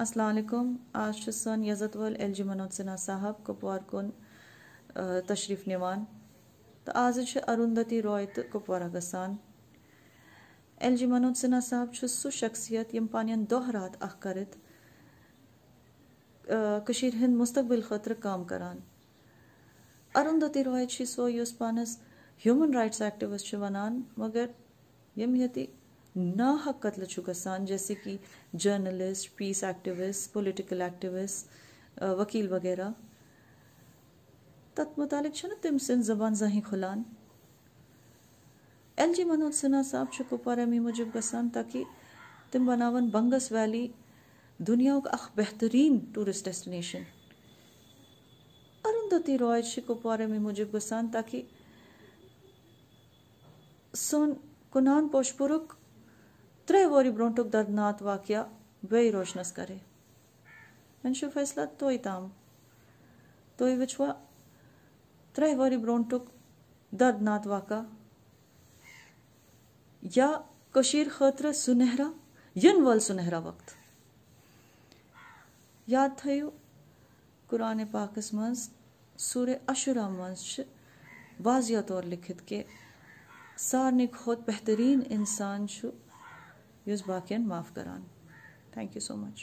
असलकुम आज सन यजत वल एल जी मनोज सिन्हा साहब कुपवार कुन तशरीफ नवान तो आज अरुंधति रॉय तो कुपवारा एल जी मनोज सिन्हा साहब सू शख्सियत यम पान दह रात अख कर हिंद मुस्तबिल खुद काम करान अरुंधति रॉय सो पानस ह्यूमन राइट्स एक्टिविस्ट वनान मगर यम यती ना हक कत्ल लचुकसान जैसे कि journalist peace activist political activist वकील वगैरह तत् मुतालिक तम सिंद जबान जही खुलान एल जी मनोज सिन्हा साहब से कुपारा में मुजब गसान ताकि तम बनावन बंगस वैली दुनिया का अख बेहतरीन टूरिस्ट डेस्टिनेशन अरुंधति रॉय से कुपारा में मुजब गसान ताकि सोन कुनान पोशपुरुक ترٛےٚ ؤری برٛونٛٹھُک دردنات واقعہ بیٚیہِ روشنَس کرے وۄنۍ چھُ فٲصلہ تۄہہِ تام تُہۍ وٕچھوا ترٛےٚ ؤری برٛونٛٹھُک دردنات واقع یا کٔشیٖرِ خٲطرٕ سُنہرا یِنہٕ وول سُنہرا وقت یاد تھٲیِو قرآنِ پاکَس منٛز سورہ عشُرا منٛز چھِ واضح طور لیٚکھِتھ کہِ سارنٕے کھۄتہٕ بہتریٖن اِنسان چھُ यूज़ बाकियन माफ़ करान थैंक यू सो मच